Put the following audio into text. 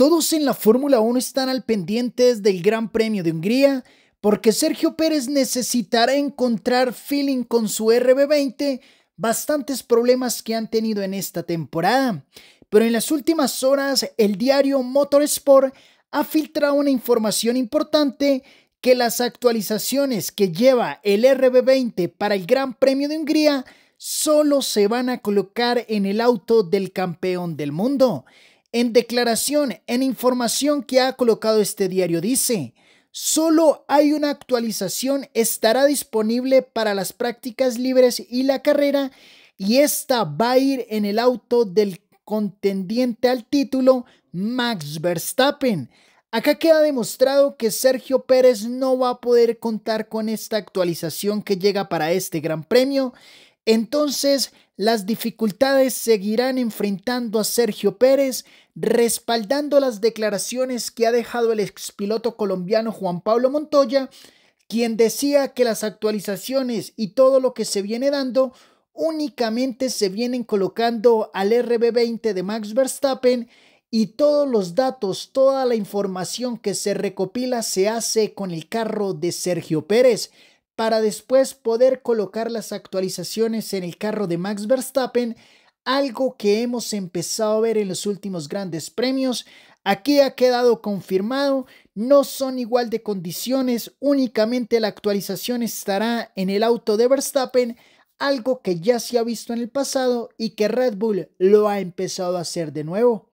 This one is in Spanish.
Todos en la Fórmula 1 están al pendientes del Gran Premio de Hungría porque Sergio Pérez necesitará encontrar feeling con su RB20, bastantes problemas que han tenido en esta temporada. Pero en las últimas horas, el diario Motorsport ha filtrado una información importante que las actualizaciones que lleva el RB20 para el Gran Premio de Hungría solo se van a colocar en el auto del campeón del mundo. En declaración, en información que ha colocado este diario dice, solo hay una actualización, estará disponible para las prácticas libres y la carrera y esta va a ir en el auto del contendiente al título Max Verstappen. Acá queda demostrado que Sergio Pérez no va a poder contar con esta actualización que llega para este gran premio entonces las dificultades seguirán enfrentando a Sergio Pérez, respaldando las declaraciones que ha dejado el expiloto colombiano Juan Pablo Montoya, quien decía que las actualizaciones y todo lo que se viene dando únicamente se vienen colocando al RB20 de Max Verstappen y todos los datos, toda la información que se recopila se hace con el carro de Sergio Pérez para después poder colocar las actualizaciones en el carro de Max Verstappen, algo que hemos empezado a ver en los últimos grandes premios. Aquí ha quedado confirmado, no son igual de condiciones, únicamente la actualización estará en el auto de Verstappen, algo que ya se ha visto en el pasado y que Red Bull lo ha empezado a hacer de nuevo.